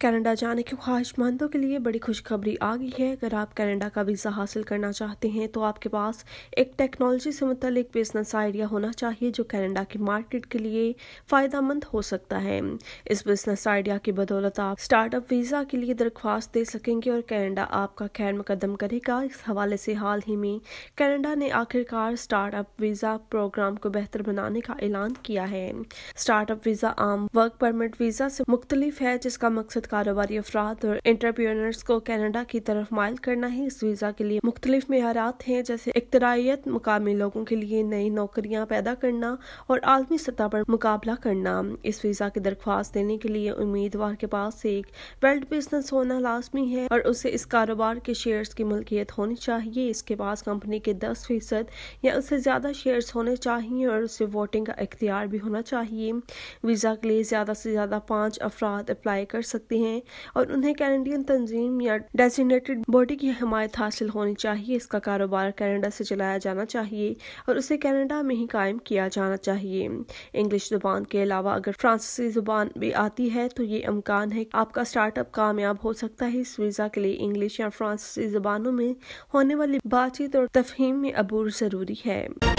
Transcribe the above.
Canada जाने के ख्वाहिशमंदों के लिए बड़ी खुशखबरी आ गई है अगर आप कनाडा का वीज़ा हासिल करना चाहते हैं तो आपके पास एक टेक्नोलॉजी से मुतलिक बिजनेस आइडिया होना चाहिए जो कनाडा की मार्केट के लिए मंद हो सकता है इस बिजनेस आइडिया की बदौलत आप स्टार्टअप वीज़ा के लिए दरख्वास्त दे सकेंगे और कनाडा आपका खैर मुकदम करेगा इस हवाले से हाल ही में कनाडा ने आखिरकार स्टार्टअप वीज़ा प्रोग्राम को बेहतर बनाने का ऐलान किया है स्टार्टअप वीज़ा आम वर्क परमिट वीज़ा से मुख्तलिफ है जिसका मकसद कारोबारी अफराद और इंटरप्रनर्स को कनाडा की तरफ मायल करना है इस वीज़ा के लिए मुख्तलिफ मैारात हैं जैसे इकतराइत मुकामी लोगों के लिए नई नौकरियाँ पैदा करना और आलमी सतह पर मुकाबला करना इस वीज़ा की दरख्वास्त देने के लिए उम्मीदवार के पास एक वर्ल्ड बिजनेस होना लाजमी है और उसे इस कारोबार के शेयर्स की मलकियत होनी चाहिए इसके पास कंपनी के दस फीसद या उससे ज़्यादा शेयर होने चाहिए और उसे वोटिंग का इख्तियार भी होना चाहिए वीज़ा के लिए ज़्यादा से ज़्यादा पांच अफराद अप्लाई कर सकते हैं और उन्हें कैनेडियन तंजीम या डेजिग्नेटेड बॉडी की हमायत हासिल होनी चाहिए इसका कारोबार कनाडा से चलाया जाना चाहिए और उसे कनाडा में ही कायम किया जाना चाहिए इंग्लिश जुबान के अलावा अगर फ्रांसीसी जुबान भी आती है तो ये अमकान है आपका स्टार्टअप कामयाब हो सकता है इस वीज़ा के लिए इंग्लिश या फ्रांसीसी जुबानों में होने वाली बातचीत और तफहीम में अबूर ज़रूरी है